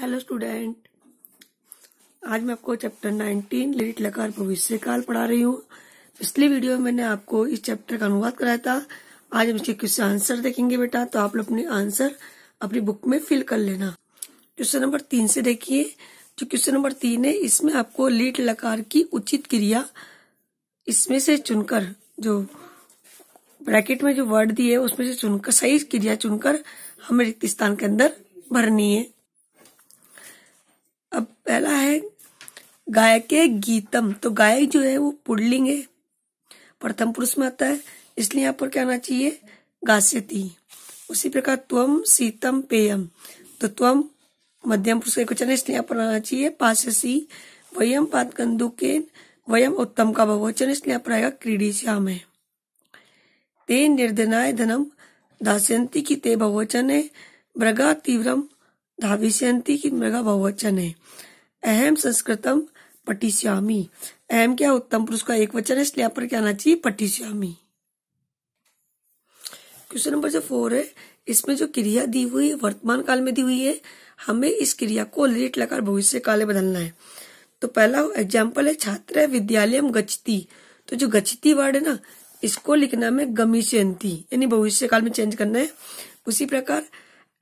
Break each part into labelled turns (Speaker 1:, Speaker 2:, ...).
Speaker 1: hello student आज मैं आपको चैप्टर 19 लिट लकार भविष्य काल पढ़ा रही हूँ पिछली वीडियो में मैंने आपको इस चैप्टर का अनुवाद कराया था आज हम इसके क्वेश्चन आंसर देखेंगे बेटा तो आप लोग अपने आंसर अपनी बुक में फिल कर लेना क्वेश्चन नंबर तीन से देखिए जो क्वेश्चन नंबर तीन है इसमें आपको लीट लकार की उचित क्रिया इसमें से चुनकर जो ब्रैकेट में जो वर्ड दिए उसमें से चुनकर सही क्रिया चुनकर हमें रिक्त स्थान के अंदर भरनी है पहला है गायक गीतम तो गायक जो है वो पुडलिंग है प्रथम पुरुष में आता है इसलिए यहाँ पर क्या आना चाहिए गास्यती उसी प्रकार त्वम सीतम पेयम तो त्वम मध्यम पुरुष का क्वेश्चन है इसलिए यहाँ पर आना चाहिए पाससी वयम पात गंदु के वयम उत्तम का बहुवचन इसलिए यहाँ पर आएगा क्रीडी श्याम है ते निर्धनाय धनम दास्यंती की ते बहुवचन है मृगा तीव्रम धाविष्यंती की मृगा बहुवचन है अहम संस्कृतम पटिश्यामी अहम क्या उत्तम पुरुष का एक वचन है इसलिए यहाँ पर क्या आना चाहिए पटिश्यामी क्वेश्चन नंबर जो फोर है इसमें जो क्रिया दी हुई है वर्तमान काल में दी हुई है हमें इस क्रिया को लेट लगाकर भविष्य काल में बदलना है तो पहला एग्जाम्पल है छात्र विद्यालय गचती तो जो गचती वर्ड है ना इसको लिखना में गमिष्यंती यानी भविष्य काल में चेंज करना है उसी प्रकार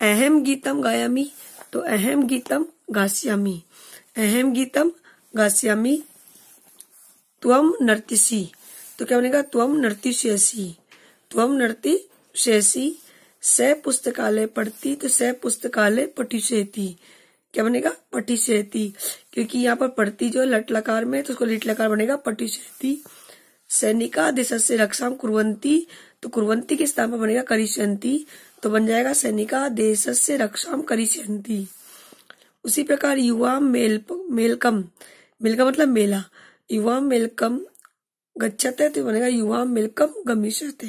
Speaker 1: अहम गीतम गायामी तो अहम गीतम गास्यामी अहम गीतम गास्यामी त्वम नर्तिसी तो क्या बनेगा त्वम नर्तिशेषी त्वम नर्तिशेषी स पुस्तकालय पढ़ती तो स पुस्तकालय पठिशेती क्या बनेगा पठिशेती क्योंकि यहाँ पर पढ़ती जो लट लकार में तो उसको लिट लकार बनेगा पठिशेती सैनिका दिश से रक्षा कुरवंती तो कुरवंती के स्थान पर बनेगा करिष्यंती तो बन जाएगा सैनिका देश से रक्षा करिष्यंती उसी प्रकार युवा मेल मेलकम मेल का मतलब मेला युवा मेलकम गच्छत है तो बनेगा युवा मेलकम गमिष्यते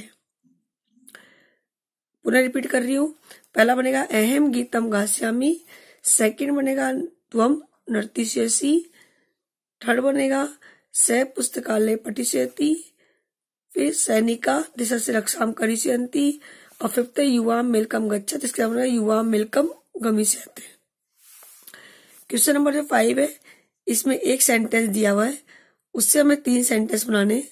Speaker 1: पुनः रिपीट कर रही हूँ पहला बनेगा अहम गीतम घास्यामी सेकंड बनेगा त्वम नर्तिष्यसी थर्ड बनेगा स पुस्तकालय पठिष्यति फिर सैनिका दिशा से रक्षाम करिष्यंती और फिफ्थ युवा मेलकम गच्छत इसके बनेगा युवा मेलकम गमिष्यते क्वेश्चन नंबर जो फाइव है इसमें एक सेंटेंस दिया हुआ है उससे हमें तीन सेंटेंस बनाने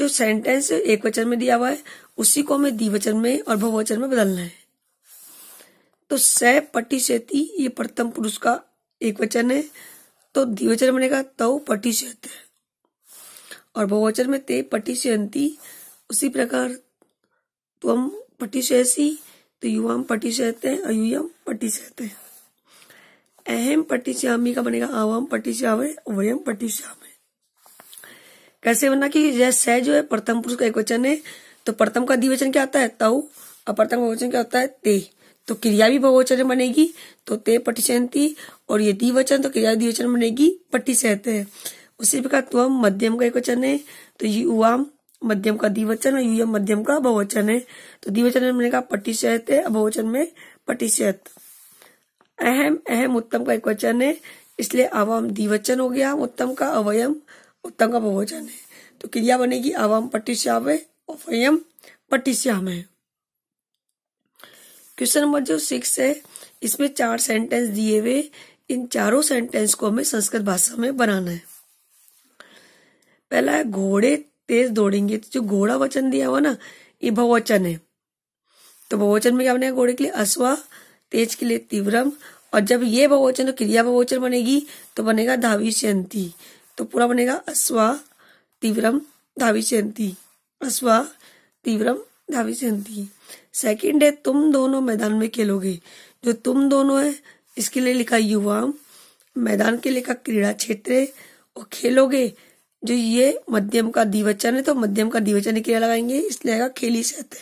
Speaker 1: जो सेंटेंस एक वचन में दिया हुआ है उसी को हमें द्विवचन में और बहुवचन में बदलना है तो सह पटी सेती ये प्रथम पुरुष का एक वचन है तो द्विवचन बनेगा तव पटी सेत और बहुवचन में ते पटी सेंती उसी प्रकार तुम पटी सेसी तो युवाम पटी सहते हैं और युयम पटी सहते हैं अहम पट्टिश्यामी का बनेगा आवाम पट्टिश्याम है वयम पट्टिश्याम कैसे बनना कि जैसे सह जो है प्रथम पुरुष का एक वचन है तो प्रथम का द्विवचन क्या आता है तऊ और प्रथम का वचन क्या होता है ते तो क्रिया भी बहुवचन बनेगी तो ते पट्टिशयंती और ये द्विवचन तो क्रिया द्विवचन बनेगी पट्टी सहते है उसी प्रकार तुम मध्यम का एक वचन है तो युवाम मध्यम का द्विवचन और यूएम मध्यम का बहुवचन है तो द्विवचन में बनेगा पट्टिशयत है बहुवचन में पटिशहत अहम अहम उत्तम का एक वचन है इसलिए अवम द्विवचन हो गया उत्तम का अवयम उत्तम का बहुवचन है तो क्रिया बनेगी अवम पटिश्याम अवयम पटिश्याम है क्वेश्चन नंबर जो सिक्स है इसमें चार सेंटेंस दिए हुए इन चारों सेंटेंस को हमें संस्कृत भाषा में बनाना है पहला है घोड़े तेज दौड़ेंगे तो जो घोड़ा वचन दिया हुआ ना ये बहुवचन है तो बहुवचन में क्या बनेगा घोड़े के लिए अश्वा तेज के लिए तीव्रम और जब ये बहुवचन तो क्रिया बहुवचन बनेगी तो बनेगा धाविष्यंती तो पूरा बनेगा अश्वा तीव्रम धाविष्यंती अश्वा तीव्रम धाविष्यंती सेकंड है तुम दोनों मैदान में खेलोगे जो तुम दोनों है इसके लिए लिखा युवा मैदान के लिखा क्रीड़ा क्षेत्र और खेलोगे जो ये मध्यम का दिवचन है तो मध्यम का दिवचन क्रिया लगाएंगे इसलिए आएगा खेली सहते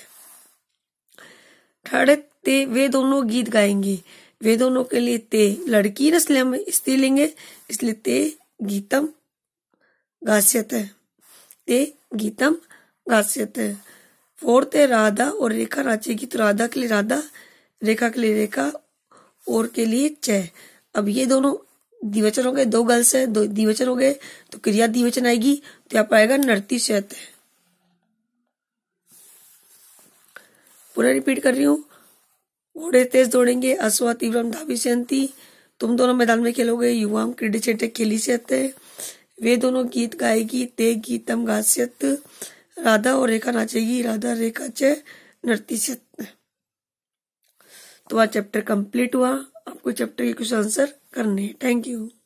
Speaker 1: थर्ड है ते वे दोनों गीत गाएंगे वे दोनों के लिए ते लड़की ना इसलिए हम इसलिए ते गीतम गास्यत है ते गीतम गास्यत है फोर्थ है राधा और रेखा नाचेगी तो राधा के लिए राधा रेखा के लिए रेखा और के लिए चय अब ये दोनों दिवचन हो गए दो गर्ल्स है दो दिवचन हो गए तो क्रिया दिवचन आएगी तो यहाँ पर आएगा नरती शत है पूरा रिपीट कर रही हूँ घोड़े तेज दौड़ेंगे अश्वा तीव्रम धावी सेंती तुम दोनों मैदान में खेलोगे युवाम क्रीडे चेटे खेली सेते वे दोनों गीत गाएगी ते गीतम गास्यत राधा और रेखा नाचेगी राधा रेखा चे नृत्य तो आज चैप्टर कंप्लीट हुआ आपको चैप्टर के कुछ आंसर करने थैंक यू